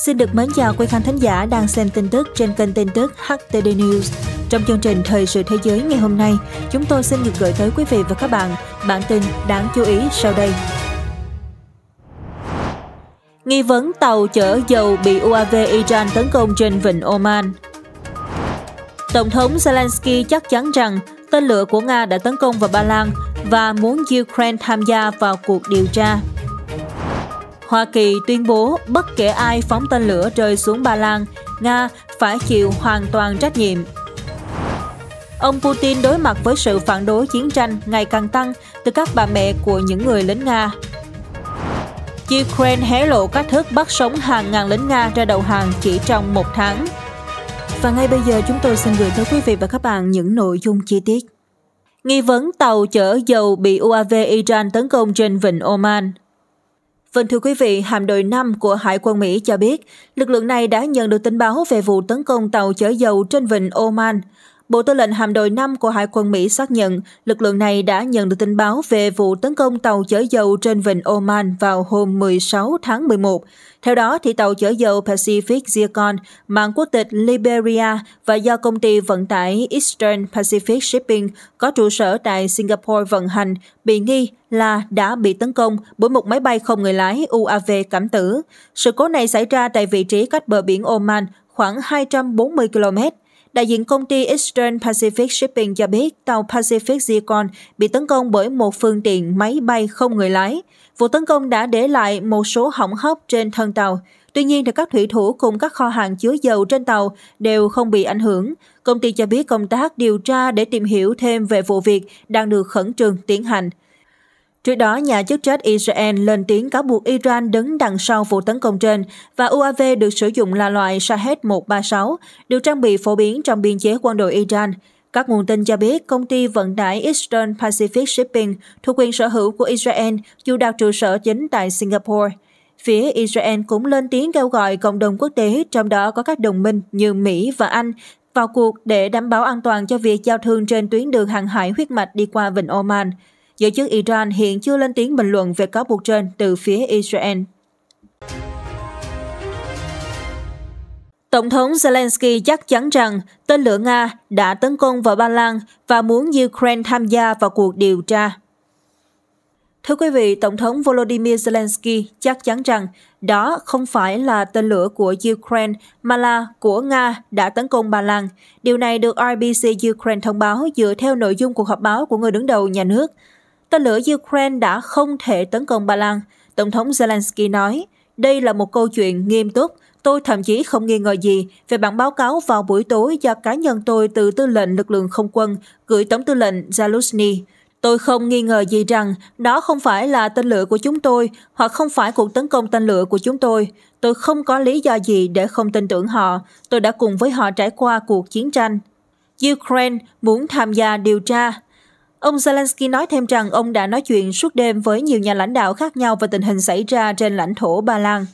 Xin được mến chào quý khán thính giả đang xem tin tức trên kênh tin tức HTD News. Trong chương trình Thời sự thế giới ngày hôm nay, chúng tôi xin được gửi tới quý vị và các bạn bản tin đáng chú ý sau đây. Nghi vấn tàu chở dầu bị UAV Iran tấn công trên vịnh Oman. Tổng thống Zelensky chắc chắn rằng tên lửa của Nga đã tấn công vào Ba Lan và muốn Ukraine tham gia vào cuộc điều tra. Hoa Kỳ tuyên bố bất kể ai phóng tên lửa rơi xuống Ba Lan, Nga phải chịu hoàn toàn trách nhiệm. Ông Putin đối mặt với sự phản đối chiến tranh ngày càng tăng từ các bà mẹ của những người lính Nga. Ukraine hé lộ cách thức bắt sống hàng ngàn lính Nga ra đầu hàng chỉ trong một tháng. Và ngay bây giờ chúng tôi xin gửi tới quý vị và các bạn những nội dung chi tiết. Nghi vấn tàu chở dầu bị UAV Iran tấn công trên vịnh Oman – Vâng thưa quý vị, hạm đội 5 của Hải quân Mỹ cho biết, lực lượng này đã nhận được tin báo về vụ tấn công tàu chở dầu trên vịnh Oman. Bộ Tư lệnh Hạm đội 5 của Hải quân Mỹ xác nhận lực lượng này đã nhận được tin báo về vụ tấn công tàu chở dầu trên vịnh Oman vào hôm 16 tháng 11. Theo đó, thì tàu chở dầu Pacific Zircon mang quốc tịch Liberia và do công ty vận tải Eastern Pacific Shipping có trụ sở tại Singapore vận hành bị nghi là đã bị tấn công bởi một máy bay không người lái UAV cảm tử. Sự cố này xảy ra tại vị trí cách bờ biển Oman khoảng 240 km. Đại diện công ty Eastern Pacific Shipping cho biết tàu Pacific Zircon bị tấn công bởi một phương tiện máy bay không người lái. Vụ tấn công đã để lại một số hỏng hóc trên thân tàu. Tuy nhiên, thì các thủy thủ cùng các kho hàng chứa dầu trên tàu đều không bị ảnh hưởng. Công ty cho biết công tác điều tra để tìm hiểu thêm về vụ việc đang được khẩn trương tiến hành. Trước đó, nhà chức trách Israel lên tiếng cáo buộc Iran đứng đằng sau vụ tấn công trên và UAV được sử dụng là loại Shahed-136, được trang bị phổ biến trong biên chế quân đội Iran. Các nguồn tin cho biết công ty vận tải Eastern Pacific Shipping thuộc quyền sở hữu của Israel dù đặt trụ sở chính tại Singapore. Phía Israel cũng lên tiếng kêu gọi cộng đồng quốc tế, trong đó có các đồng minh như Mỹ và Anh, vào cuộc để đảm bảo an toàn cho việc giao thương trên tuyến đường hàng hải huyết mạch đi qua Vịnh Oman. Giới chức Iran hiện chưa lên tiếng bình luận về cáo buộc trên từ phía Israel. Tổng thống Zelensky chắc chắn rằng tên lửa Nga đã tấn công vào Ba Lan và muốn Ukraine tham gia vào cuộc điều tra. Thưa quý vị, Tổng thống Volodymyr Zelensky chắc chắn rằng đó không phải là tên lửa của Ukraine mà là của Nga đã tấn công Ba Lan. Điều này được RBC Ukraine thông báo dựa theo nội dung cuộc họp báo của người đứng đầu nhà nước tên lửa Ukraine đã không thể tấn công Ba Lan, Tổng thống Zelensky nói. Đây là một câu chuyện nghiêm túc, tôi thậm chí không nghi ngờ gì về bản báo cáo vào buổi tối do cá nhân tôi từ tư lệnh lực lượng không quân gửi Tổng tư lệnh Zaluzny. Tôi không nghi ngờ gì rằng đó không phải là tên lửa của chúng tôi hoặc không phải cuộc tấn công tên lửa của chúng tôi. Tôi không có lý do gì để không tin tưởng họ. Tôi đã cùng với họ trải qua cuộc chiến tranh. Ukraine muốn tham gia điều tra Ông Zelensky nói thêm rằng ông đã nói chuyện suốt đêm với nhiều nhà lãnh đạo khác nhau về tình hình xảy ra trên lãnh thổ Ba Lan.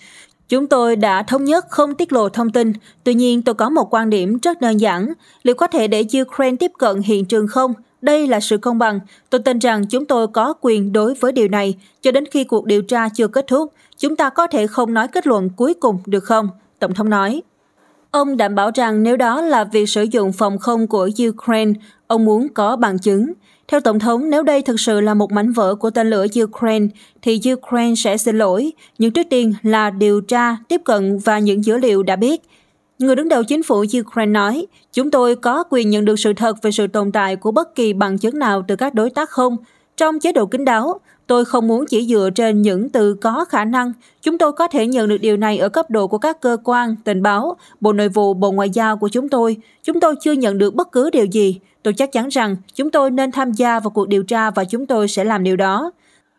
Chúng tôi đã thống nhất không tiết lộ thông tin, tuy nhiên tôi có một quan điểm rất đơn giản. Liệu có thể để Ukraine tiếp cận hiện trường không? Đây là sự công bằng. Tôi tin rằng chúng tôi có quyền đối với điều này cho đến khi cuộc điều tra chưa kết thúc. Chúng ta có thể không nói kết luận cuối cùng được không? Tổng thống nói. Ông đảm bảo rằng nếu đó là việc sử dụng phòng không của Ukraine, ông muốn có bằng chứng. Theo Tổng thống, nếu đây thực sự là một mảnh vỡ của tên lửa Ukraine, thì Ukraine sẽ xin lỗi, nhưng trước tiên là điều tra, tiếp cận và những dữ liệu đã biết. Người đứng đầu chính phủ Ukraine nói, chúng tôi có quyền nhận được sự thật về sự tồn tại của bất kỳ bằng chứng nào từ các đối tác không, trong chế độ kín đáo, tôi không muốn chỉ dựa trên những từ có khả năng. Chúng tôi có thể nhận được điều này ở cấp độ của các cơ quan, tình báo, Bộ Nội vụ, Bộ Ngoại giao của chúng tôi. Chúng tôi chưa nhận được bất cứ điều gì. Tôi chắc chắn rằng chúng tôi nên tham gia vào cuộc điều tra và chúng tôi sẽ làm điều đó.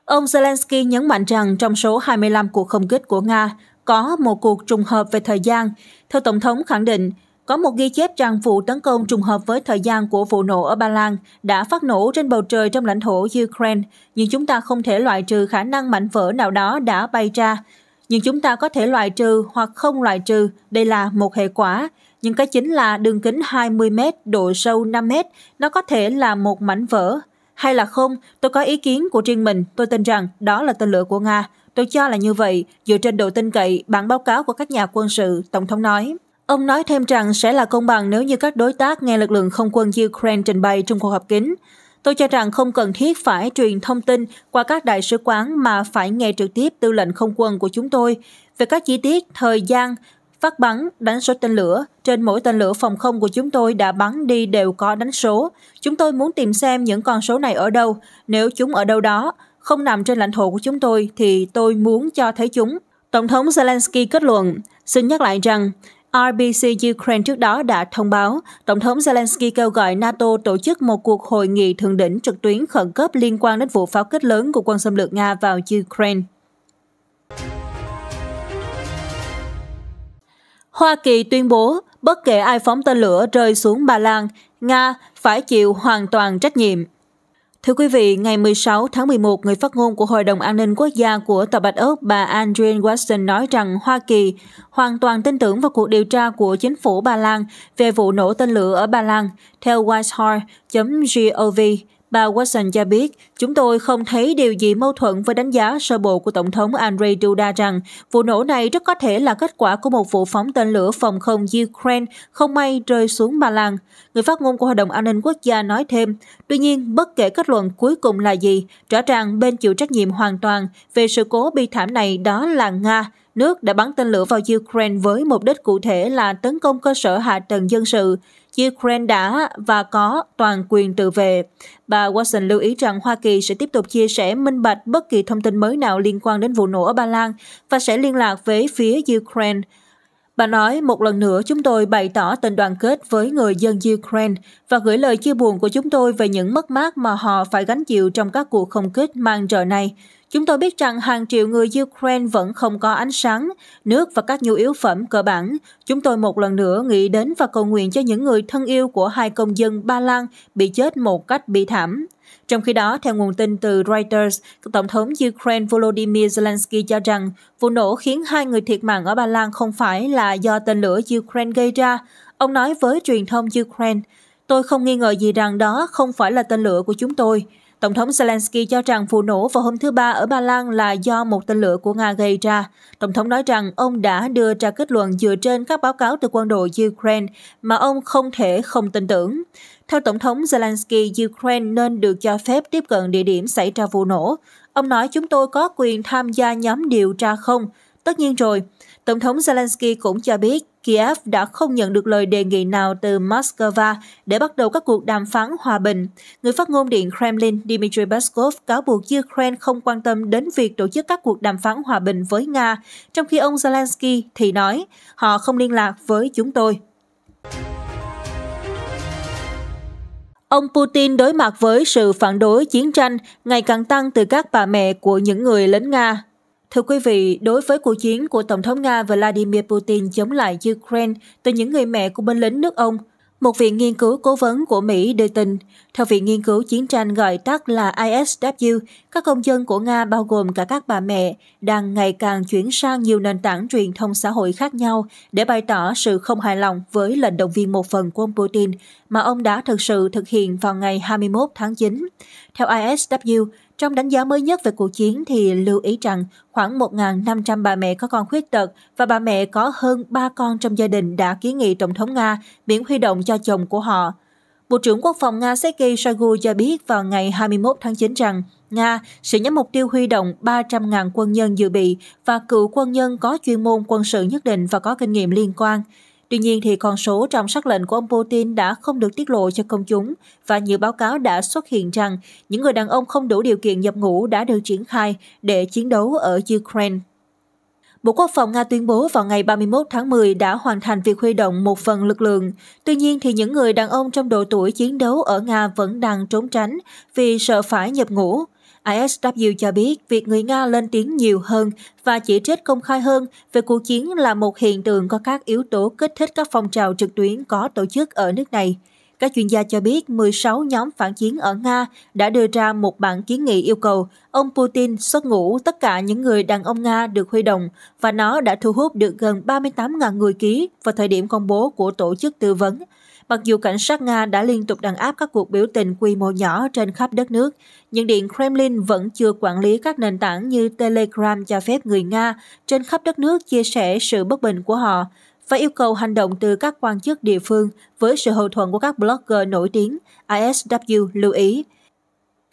Ông Zelensky nhấn mạnh rằng trong số 25 cuộc không kích của Nga, có một cuộc trùng hợp về thời gian. Theo Tổng thống khẳng định, có một ghi chép rằng vụ tấn công trùng hợp với thời gian của vụ nổ ở Ba Lan đã phát nổ trên bầu trời trong lãnh thổ Ukraine, nhưng chúng ta không thể loại trừ khả năng mảnh vỡ nào đó đã bay ra. Nhưng chúng ta có thể loại trừ hoặc không loại trừ, đây là một hệ quả. Nhưng cái chính là đường kính 20 m, độ sâu 5 m, nó có thể là một mảnh vỡ. Hay là không, tôi có ý kiến của riêng mình, tôi tin rằng đó là tên lửa của Nga. Tôi cho là như vậy, dựa trên độ tin cậy, bản báo cáo của các nhà quân sự, Tổng thống nói. Ông nói thêm rằng sẽ là công bằng nếu như các đối tác nghe lực lượng không quân Ukraine trình bày trong cuộc họp kín. Tôi cho rằng không cần thiết phải truyền thông tin qua các đại sứ quán mà phải nghe trực tiếp tư lệnh không quân của chúng tôi về các chi tiết, thời gian, phát bắn, đánh số tên lửa. Trên mỗi tên lửa phòng không của chúng tôi đã bắn đi đều có đánh số. Chúng tôi muốn tìm xem những con số này ở đâu. Nếu chúng ở đâu đó, không nằm trên lãnh thổ của chúng tôi thì tôi muốn cho thấy chúng. Tổng thống Zelensky kết luận, xin nhắc lại rằng RBC Ukraine trước đó đã thông báo, Tổng thống Zelensky kêu gọi NATO tổ chức một cuộc hội nghị thượng đỉnh trực tuyến khẩn cấp liên quan đến vụ pháo kích lớn của quân xâm lược Nga vào Ukraine. Hoa Kỳ tuyên bố, bất kể ai phóng tên lửa rơi xuống Ba Lan, Nga phải chịu hoàn toàn trách nhiệm. Thưa quý vị, ngày 16 tháng 11, người phát ngôn của Hội đồng An ninh Quốc gia của Tòa Bạch Ốc bà Andreen Watson nói rằng Hoa Kỳ hoàn toàn tin tưởng vào cuộc điều tra của chính phủ Ba Lan về vụ nổ tên lửa ở Ba Lan, theo whitehall.gov. Bà Watson cho biết, chúng tôi không thấy điều gì mâu thuẫn với đánh giá sơ bộ của Tổng thống Andrzej Duda rằng vụ nổ này rất có thể là kết quả của một vụ phóng tên lửa phòng không Ukraine không may rơi xuống Ba Lan. Người phát ngôn của Hội đồng An ninh Quốc gia nói thêm, tuy nhiên, bất kể kết luận cuối cùng là gì, rõ ràng bên chịu trách nhiệm hoàn toàn về sự cố bi thảm này đó là Nga, nước đã bắn tên lửa vào Ukraine với mục đích cụ thể là tấn công cơ sở hạ tầng dân sự. Ukraine đã và có toàn quyền tự vệ. Bà Watson lưu ý rằng Hoa Kỳ sẽ tiếp tục chia sẻ minh bạch bất kỳ thông tin mới nào liên quan đến vụ nổ ở Ba Lan và sẽ liên lạc với phía Ukraine. Bà nói, một lần nữa chúng tôi bày tỏ tình đoàn kết với người dân Ukraine và gửi lời chia buồn của chúng tôi về những mất mát mà họ phải gánh chịu trong các cuộc không kích mang trời này. Chúng tôi biết rằng hàng triệu người Ukraine vẫn không có ánh sáng, nước và các nhu yếu phẩm cơ bản. Chúng tôi một lần nữa nghĩ đến và cầu nguyện cho những người thân yêu của hai công dân Ba Lan bị chết một cách bi thảm. Trong khi đó, theo nguồn tin từ Reuters, Tổng thống Ukraine Volodymyr Zelensky cho rằng vụ nổ khiến hai người thiệt mạng ở Ba Lan không phải là do tên lửa Ukraine gây ra. Ông nói với truyền thông Ukraine, Tôi không nghi ngờ gì rằng đó không phải là tên lửa của chúng tôi. Tổng thống Zelensky cho rằng vụ nổ vào hôm thứ Ba ở Ba Lan là do một tên lửa của Nga gây ra. Tổng thống nói rằng ông đã đưa ra kết luận dựa trên các báo cáo từ quân đội Ukraine mà ông không thể không tin tưởng. Theo Tổng thống Zelensky, Ukraine nên được cho phép tiếp cận địa điểm xảy ra vụ nổ. Ông nói chúng tôi có quyền tham gia nhóm điều tra không? Tất nhiên rồi. Tổng thống Zelensky cũng cho biết Kiev đã không nhận được lời đề nghị nào từ Moscow để bắt đầu các cuộc đàm phán hòa bình. Người phát ngôn Điện Kremlin Dmitry Peskov cáo buộc Ukraine không quan tâm đến việc tổ chức các cuộc đàm phán hòa bình với Nga, trong khi ông Zelensky thì nói, họ không liên lạc với chúng tôi. Ông Putin đối mặt với sự phản đối chiến tranh ngày càng tăng từ các bà mẹ của những người lính Nga. Thưa quý vị, đối với cuộc chiến của Tổng thống Nga Vladimir Putin chống lại Ukraine từ những người mẹ của binh lính nước ông, một viện nghiên cứu cố vấn của Mỹ đưa tin, theo Viện Nghiên cứu Chiến tranh gọi tắt là ISW, các công dân của Nga bao gồm cả các bà mẹ đang ngày càng chuyển sang nhiều nền tảng truyền thông xã hội khác nhau để bày tỏ sự không hài lòng với lệnh động viên một phần của ông Putin mà ông đã thực sự thực hiện vào ngày 21 tháng 9. Theo ISW, trong đánh giá mới nhất về cuộc chiến thì lưu ý rằng khoảng 1.500 bà mẹ có con khuyết tật và bà mẹ có hơn 3 con trong gia đình đã kiến nghị Tổng thống Nga miễn huy động cho chồng của họ. Bộ trưởng Quốc phòng Nga Sergei Shoigu cho biết vào ngày 21 tháng 9 rằng Nga sẽ nhắm mục tiêu huy động 300.000 quân nhân dự bị và cựu quân nhân có chuyên môn quân sự nhất định và có kinh nghiệm liên quan – Tuy nhiên thì con số trong sắc lệnh của ông Putin đã không được tiết lộ cho công chúng và nhiều báo cáo đã xuất hiện rằng những người đàn ông không đủ điều kiện nhập ngũ đã được triển khai để chiến đấu ở Ukraine. Bộ Quốc phòng Nga tuyên bố vào ngày 31 tháng 10 đã hoàn thành việc huy động một phần lực lượng. Tuy nhiên thì những người đàn ông trong độ tuổi chiến đấu ở Nga vẫn đang trốn tránh vì sợ phải nhập ngũ. ISW cho biết việc người Nga lên tiếng nhiều hơn và chỉ trích công khai hơn về cuộc chiến là một hiện tượng có các yếu tố kích thích các phong trào trực tuyến có tổ chức ở nước này. Các chuyên gia cho biết 16 nhóm phản chiến ở Nga đã đưa ra một bản kiến nghị yêu cầu ông Putin xuất ngũ tất cả những người đàn ông Nga được huy động và nó đã thu hút được gần 38.000 người ký vào thời điểm công bố của tổ chức tư vấn. Mặc dù cảnh sát Nga đã liên tục đàn áp các cuộc biểu tình quy mô nhỏ trên khắp đất nước, nhưng Điện Kremlin vẫn chưa quản lý các nền tảng như Telegram cho phép người Nga trên khắp đất nước chia sẻ sự bất bình của họ và yêu cầu hành động từ các quan chức địa phương với sự hậu thuẫn của các blogger nổi tiếng ISW lưu ý.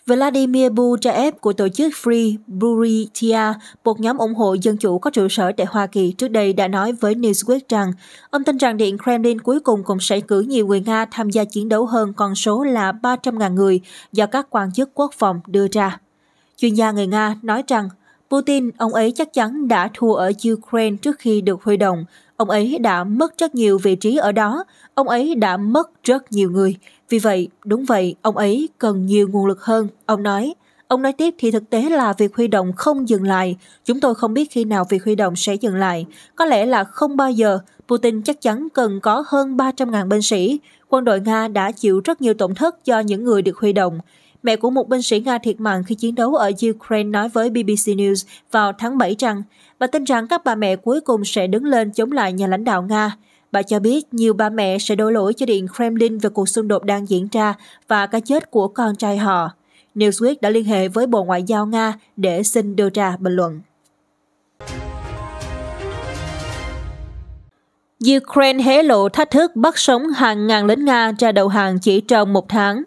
Vladimir Buteev của tổ chức Free Buryatia, một nhóm ủng hộ dân chủ có trụ sở tại Hoa Kỳ trước đây đã nói với Newsweek rằng ông tin rằng Điện Kremlin cuối cùng cũng sẽ cử nhiều người Nga tham gia chiến đấu hơn con số là 300.000 người do các quan chức quốc phòng đưa ra. Chuyên gia người Nga nói rằng Putin, ông ấy chắc chắn đã thua ở Ukraine trước khi được huy động. Ông ấy đã mất rất nhiều vị trí ở đó, ông ấy đã mất rất nhiều người. Vì vậy, đúng vậy, ông ấy cần nhiều nguồn lực hơn, ông nói. Ông nói tiếp thì thực tế là việc huy động không dừng lại. Chúng tôi không biết khi nào việc huy động sẽ dừng lại. Có lẽ là không bao giờ. Putin chắc chắn cần có hơn 300.000 binh sĩ. Quân đội Nga đã chịu rất nhiều tổn thất do những người được huy động mẹ của một binh sĩ Nga thiệt mạng khi chiến đấu ở Ukraine nói với BBC News vào tháng 7 rằng bà tin rằng các bà mẹ cuối cùng sẽ đứng lên chống lại nhà lãnh đạo Nga. Bà cho biết nhiều bà mẹ sẽ đổ lỗi cho Điện Kremlin về cuộc xung đột đang diễn ra và cái chết của con trai họ. Newsweek đã liên hệ với Bộ Ngoại giao Nga để xin đưa ra bình luận. Ukraine hé lộ thách thức bắt sống hàng ngàn lính Nga ra đầu hàng chỉ trong một tháng.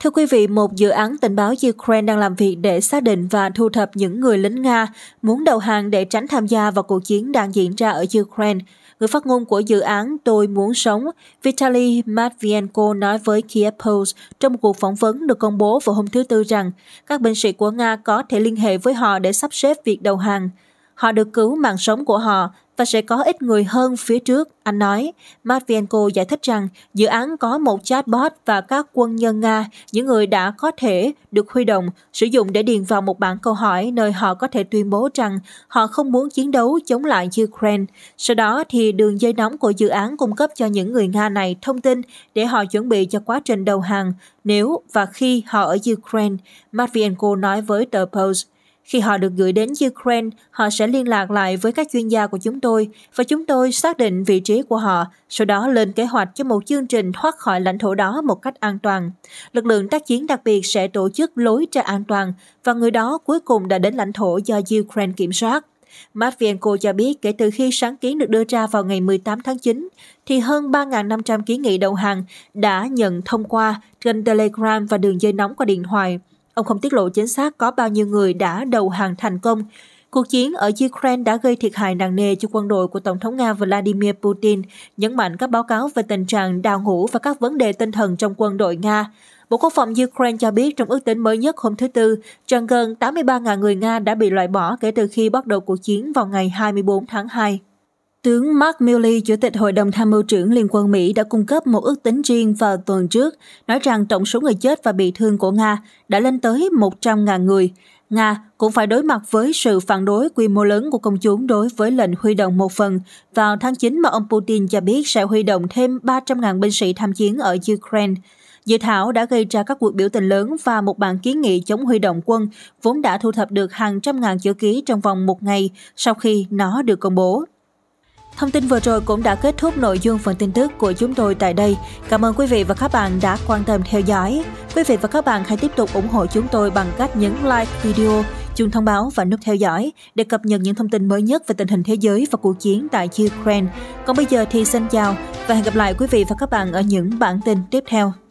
Thưa quý vị, một dự án tình báo Ukraine đang làm việc để xác định và thu thập những người lính Nga muốn đầu hàng để tránh tham gia vào cuộc chiến đang diễn ra ở Ukraine. Người phát ngôn của dự án Tôi Muốn Sống, Vitaly Matvienko nói với Kiev Post trong một cuộc phỏng vấn được công bố vào hôm thứ Tư rằng các binh sĩ của Nga có thể liên hệ với họ để sắp xếp việc đầu hàng. Họ được cứu mạng sống của họ và sẽ có ít người hơn phía trước, anh nói. Matvienko giải thích rằng dự án có một chatbot và các quân nhân Nga, những người đã có thể được huy động, sử dụng để điền vào một bảng câu hỏi nơi họ có thể tuyên bố rằng họ không muốn chiến đấu chống lại Ukraine. Sau đó thì đường dây nóng của dự án cung cấp cho những người Nga này thông tin để họ chuẩn bị cho quá trình đầu hàng nếu và khi họ ở Ukraine, Matvienko nói với tờ Post. Khi họ được gửi đến Ukraine, họ sẽ liên lạc lại với các chuyên gia của chúng tôi và chúng tôi xác định vị trí của họ, sau đó lên kế hoạch cho một chương trình thoát khỏi lãnh thổ đó một cách an toàn. Lực lượng tác chiến đặc biệt sẽ tổ chức lối ra an toàn và người đó cuối cùng đã đến lãnh thổ do Ukraine kiểm soát. Matvienko cho biết kể từ khi sáng kiến được đưa ra vào ngày 18 tháng 9, thì hơn 3.500 kiến nghị đầu hàng đã nhận thông qua trên Telegram và đường dây nóng qua điện thoại. Ông không tiết lộ chính xác có bao nhiêu người đã đầu hàng thành công. Cuộc chiến ở Ukraine đã gây thiệt hại nặng nề cho quân đội của Tổng thống Nga Vladimir Putin, nhấn mạnh các báo cáo về tình trạng đào ngũ và các vấn đề tinh thần trong quân đội Nga. Bộ Quốc phòng Ukraine cho biết trong ước tính mới nhất hôm thứ Tư, rằng gần 83.000 người Nga đã bị loại bỏ kể từ khi bắt đầu cuộc chiến vào ngày 24 tháng 2. Tướng Mark Milley, Chủ tịch Hội đồng Tham mưu trưởng Liên quân Mỹ đã cung cấp một ước tính riêng vào tuần trước, nói rằng tổng số người chết và bị thương của Nga đã lên tới 100.000 người. Nga cũng phải đối mặt với sự phản đối quy mô lớn của công chúng đối với lệnh huy động một phần vào tháng 9 mà ông Putin cho biết sẽ huy động thêm 300.000 binh sĩ tham chiến ở Ukraine. Dự thảo đã gây ra các cuộc biểu tình lớn và một bản kiến nghị chống huy động quân vốn đã thu thập được hàng trăm ngàn chữ ký trong vòng một ngày sau khi nó được công bố. Thông tin vừa rồi cũng đã kết thúc nội dung phần tin tức của chúng tôi tại đây. Cảm ơn quý vị và các bạn đã quan tâm theo dõi. Quý vị và các bạn hãy tiếp tục ủng hộ chúng tôi bằng cách nhấn like video, chuông thông báo và nút theo dõi để cập nhật những thông tin mới nhất về tình hình thế giới và cuộc chiến tại Ukraine. Còn bây giờ thì xin chào và hẹn gặp lại quý vị và các bạn ở những bản tin tiếp theo.